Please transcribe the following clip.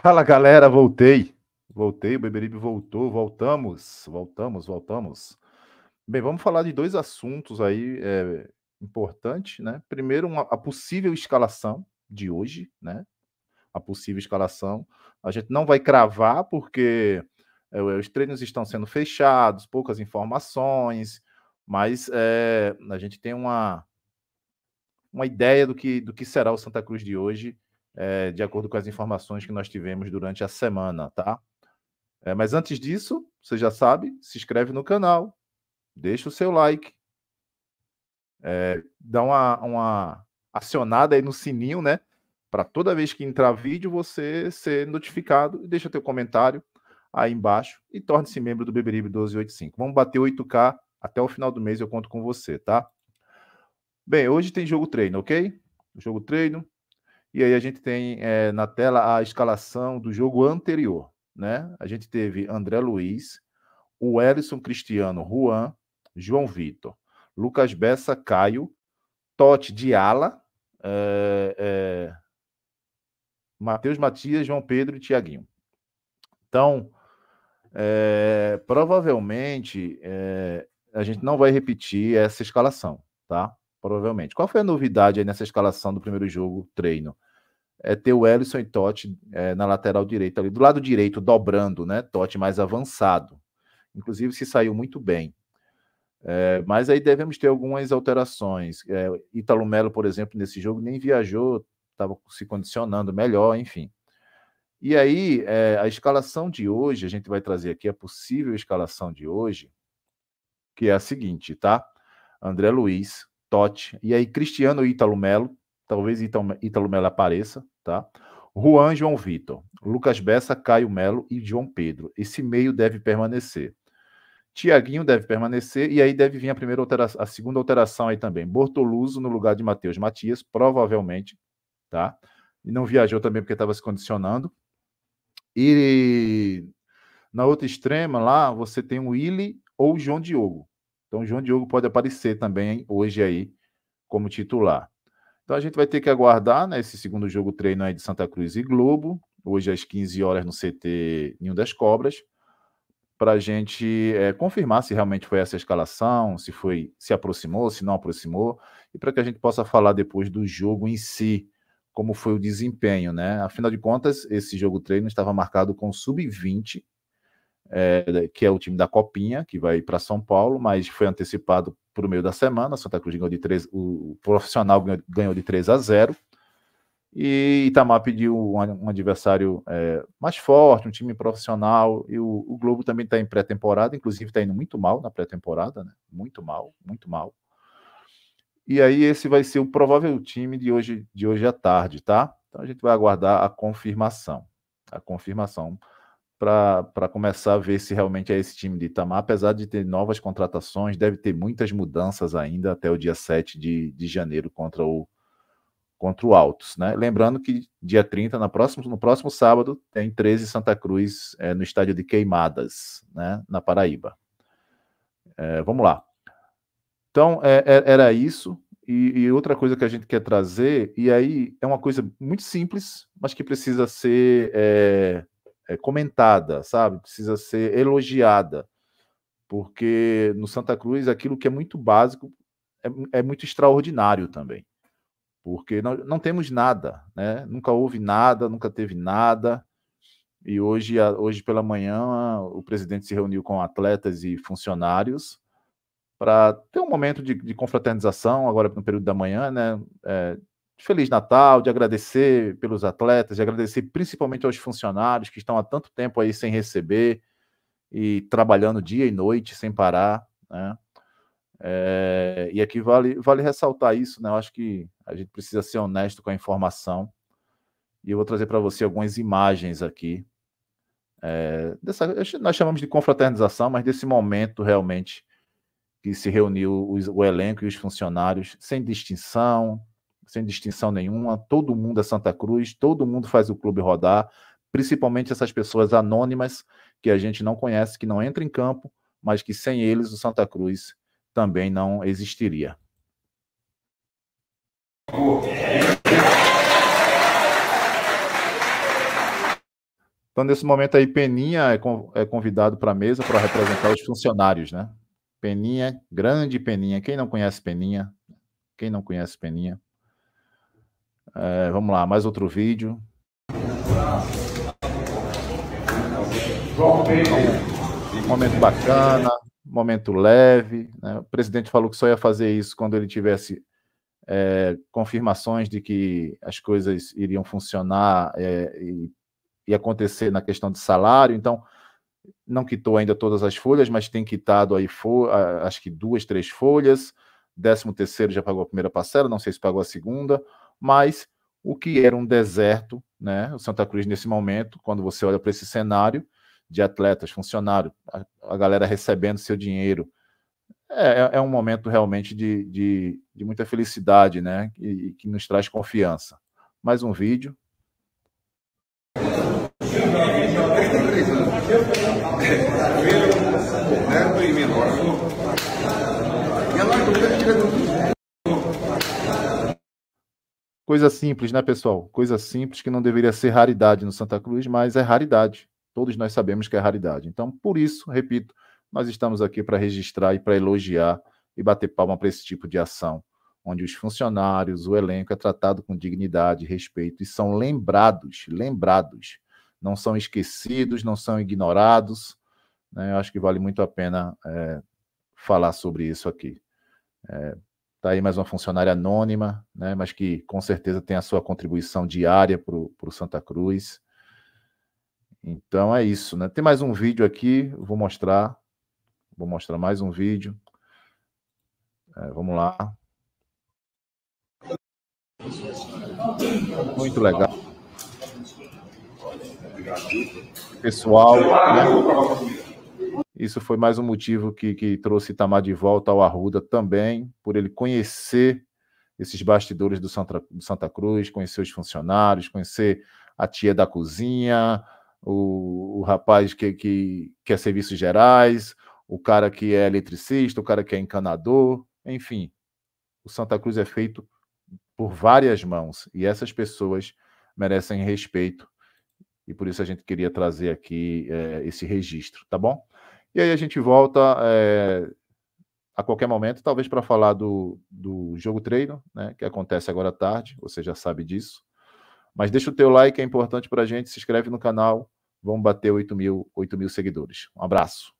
Fala galera, voltei. Voltei, o Beberibe voltou, voltamos, voltamos, voltamos. Bem, vamos falar de dois assuntos aí é, importantes, né? Primeiro, uma, a possível escalação de hoje, né? A possível escalação. A gente não vai cravar, porque é, os treinos estão sendo fechados, poucas informações, mas é, a gente tem uma, uma ideia do que, do que será o Santa Cruz de hoje é, de acordo com as informações que nós tivemos durante a semana, tá? É, mas antes disso, você já sabe, se inscreve no canal, deixa o seu like, é, dá uma, uma acionada aí no sininho, né? Para toda vez que entrar vídeo você ser notificado e deixa teu comentário aí embaixo e torne-se membro do Beberibe 1285. Vamos bater 8K até o final do mês, eu conto com você, tá? Bem, hoje tem jogo treino, ok? Jogo treino, e aí a gente tem é, na tela a escalação do jogo anterior. Né? A gente teve André Luiz, o Ellison Cristiano, Juan, João Vitor, Lucas Bessa, Caio, Totti Diala, é, é, Matheus Matias, João Pedro e Tiaguinho. Então, é, provavelmente a gente não vai repetir essa escalação, tá? Provavelmente. Qual foi a novidade nessa escalação do primeiro jogo treino? é ter o Ellison e Totti é, na lateral direita ali. Do lado direito, dobrando, né? Totti mais avançado. Inclusive, se saiu muito bem. É, mas aí devemos ter algumas alterações. É, Italo Melo, por exemplo, nesse jogo nem viajou, estava se condicionando melhor, enfim. E aí, é, a escalação de hoje, a gente vai trazer aqui a possível escalação de hoje, que é a seguinte, tá? André Luiz, Totti, e aí Cristiano e Ítalo Melo, Talvez Ítalo Melo apareça, tá? Juan João Vitor, Lucas Bessa, Caio Melo e João Pedro. Esse meio deve permanecer. Tiaguinho deve permanecer e aí deve vir a primeira alteração, a segunda alteração aí também. Bortoluso no lugar de Matheus Matias, provavelmente, tá? E não viajou também porque estava se condicionando. E na outra extrema lá, você tem o Willi ou o João Diogo. Então o João Diogo pode aparecer também hoje aí como titular. Então a gente vai ter que aguardar né, esse segundo jogo treino aí de Santa Cruz e Globo, hoje às 15 horas no CT Ninho das Cobras, para a gente é, confirmar se realmente foi essa escalação, se foi, se aproximou, se não aproximou, e para que a gente possa falar depois do jogo em si, como foi o desempenho, né? Afinal de contas, esse jogo treino estava marcado com sub-20, é, eh, que é o time da Copinha, que vai para São Paulo, mas foi antecipado por meio da semana. Santa Cruz ganhou de 3, o profissional ganhou de 3 a 0. E Itamar pediu um, um adversário é, mais forte, um time profissional. E o, o Globo também está em pré-temporada, inclusive está indo muito mal na pré-temporada, né? Muito mal, muito mal. E aí esse vai ser o provável time de hoje, de hoje à tarde, tá? Então a gente vai aguardar a confirmação. A confirmação para começar a ver se realmente é esse time de Itamar. Apesar de ter novas contratações, deve ter muitas mudanças ainda até o dia 7 de, de janeiro contra o, contra o Altos. Né? Lembrando que dia 30, na próximo, no próximo sábado, tem 13 Santa Cruz é, no estádio de Queimadas, né? na Paraíba. É, vamos lá. Então, é, é, era isso. E, e outra coisa que a gente quer trazer, e aí é uma coisa muito simples, mas que precisa ser é, é, comentada, sabe? Precisa ser elogiada. Porque no Santa Cruz, aquilo que é muito básico é, é muito extraordinário também. Porque não, não temos nada, né? Nunca houve nada, nunca teve nada. E hoje, hoje pela manhã, o presidente se reuniu com atletas e funcionários para ter um momento de, de, confraternização, agora no período da manhã, né? É, Feliz Natal, de agradecer pelos atletas, de agradecer principalmente aos funcionários que estão há tanto tempo aí sem receber e trabalhando dia e noite sem parar, né? É, e aqui vale, vale ressaltar isso, né? Eu acho que a gente precisa ser honesto com a informação. E eu vou trazer para você algumas imagens aqui. É, dessa, nós chamamos de confraternização, mas desse momento realmente que se reuniu os, o elenco e os funcionários, sem distinção, sem distinção nenhuma, todo mundo é Santa Cruz, todo mundo faz o clube rodar, principalmente essas pessoas anônimas que a gente não conhece, que não entra em campo, mas que sem eles o Santa Cruz também não existiria. Então, nesse momento aí, Peninha é, é convidado para a mesa para representar os funcionários, né? Peninha, grande Peninha. Quem não conhece Peninha? Quem não conhece Peninha? É, vamos lá, mais outro vídeo. Um momento bacana, momento leve. Né? O presidente falou que só ia fazer isso quando ele tivesse é, confirmações de que as coisas iriam funcionar é, e, e acontecer na questão de salário. Então, não quitou ainda todas as folhas, mas tem quitado aí, acho que duas, três folhas. Décimo terceiro já pagou a primeira parcela, não sei se pagou a segunda mas o que era um deserto, né? O Santa Cruz nesse momento, quando você olha para esse cenário de atletas, funcionário, a, a galera recebendo seu dinheiro, é, é, é um momento realmente de, de, de, muita felicidade, né? E, que nos traz confiança. Mais um vídeo. Coisa simples, né, pessoal? Coisa simples que não deveria ser raridade no Santa Cruz, mas é raridade. Todos nós sabemos que é raridade. Então, por isso, repito, nós estamos aqui para registrar e para elogiar e bater palma para esse tipo de ação, onde os funcionários, o elenco é tratado com dignidade, respeito e são lembrados, lembrados. Não são esquecidos, não são ignorados. Né? Eu acho que vale muito a pena é, falar sobre isso aqui. É, Está aí mais uma funcionária anônima, né, mas que com certeza tem a sua contribuição diária para o Santa Cruz. Então é isso, né? Tem mais um vídeo aqui, vou mostrar. Vou mostrar mais um vídeo. É, vamos lá. Muito legal. Pessoal. Né? Isso foi mais um motivo que, que trouxe Itamar de volta ao Arruda também, por ele conhecer esses bastidores do Santa, do Santa Cruz, conhecer os funcionários, conhecer a tia da cozinha, o, o rapaz que, que, que é serviços gerais, o cara que é eletricista, o cara que é encanador, enfim. O Santa Cruz é feito por várias mãos e essas pessoas merecem respeito e por isso a gente queria trazer aqui é, esse registro, tá bom? E aí a gente volta é, a qualquer momento, talvez para falar do, do jogo treino, né, que acontece agora à tarde, você já sabe disso. Mas deixa o teu like, é importante para a gente, se inscreve no canal, vamos bater 8 mil, 8 mil seguidores. Um abraço.